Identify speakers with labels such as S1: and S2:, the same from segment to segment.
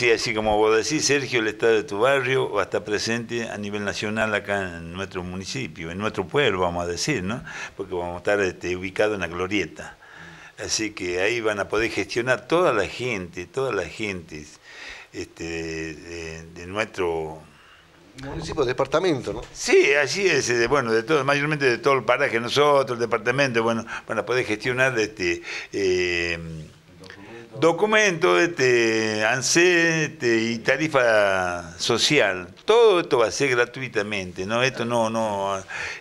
S1: sí, así como vos decís, Sergio, el estado de tu barrio va a estar presente a nivel nacional acá en nuestro municipio, en nuestro pueblo, vamos a decir, ¿no? Porque vamos a estar este, ubicados en la glorieta. Así que ahí van a poder gestionar toda la gente, toda la gente este, de, nuestro Municipio, departamento, ¿no? Sí, así es, eh, bueno, de todo, mayormente de todo el paraje, nosotros, el departamento, bueno, van a poder gestionar este, eh, documento, este, ANSE este, y tarifa social. Todo esto va a ser gratuitamente, ¿no? Esto no, no,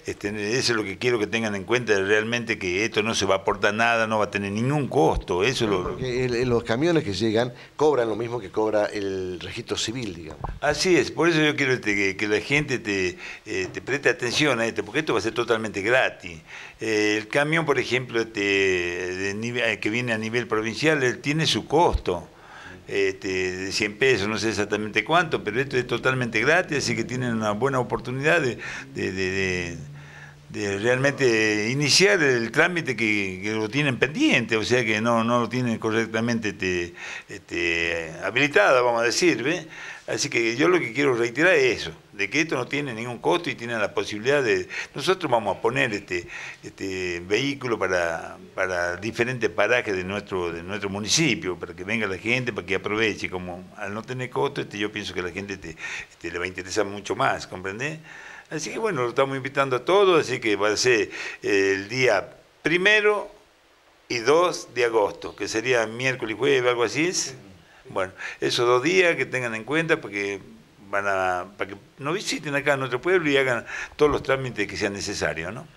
S1: este, eso es lo que quiero que tengan en cuenta, realmente que esto no se va a aportar nada, no va a tener ningún costo. Eso los camiones que llegan cobran lo mismo que cobra el registro civil, digamos. Así es, por eso yo quiero este, que, la gente eh, te, preste atención a esto, porque esto va a ser totalmente gratis. Eh, el camión, por ejemplo, este, eh, que viene a nivel provincial, él tiene tiene su costo. Este, de 100 pesos, no sé exactamente cuánto, pero esto es totalmente gratis, así que tienen una buena oportunidad de, realmente iniciar el trámite que, lo tienen pendiente, o sea que no, lo tienen correctamente este, este, habilitado, vamos a decir. Así que yo lo que quiero reiterar es eso, de que esto no tiene ningún costo y tiene la posibilidad de... Nosotros vamos a poner este, este vehículo para, diferentes parajes de nuestro, de nuestro municipio, para que venga la gente, para que aproveche. Como al no tener costo, este, yo pienso que a la gente este, le va a interesar mucho más, ¿comprendés? Así que bueno, lo estamos invitando a todos, así que va a ser eh, el día primero y 2 de agosto, que sería miércoles y jueves, algo así. Es. Bueno, esos dos días que tengan en cuenta porque van a, para que no visiten acá en nuestro pueblo y hagan todos los trámites que sean necesarios, ¿no?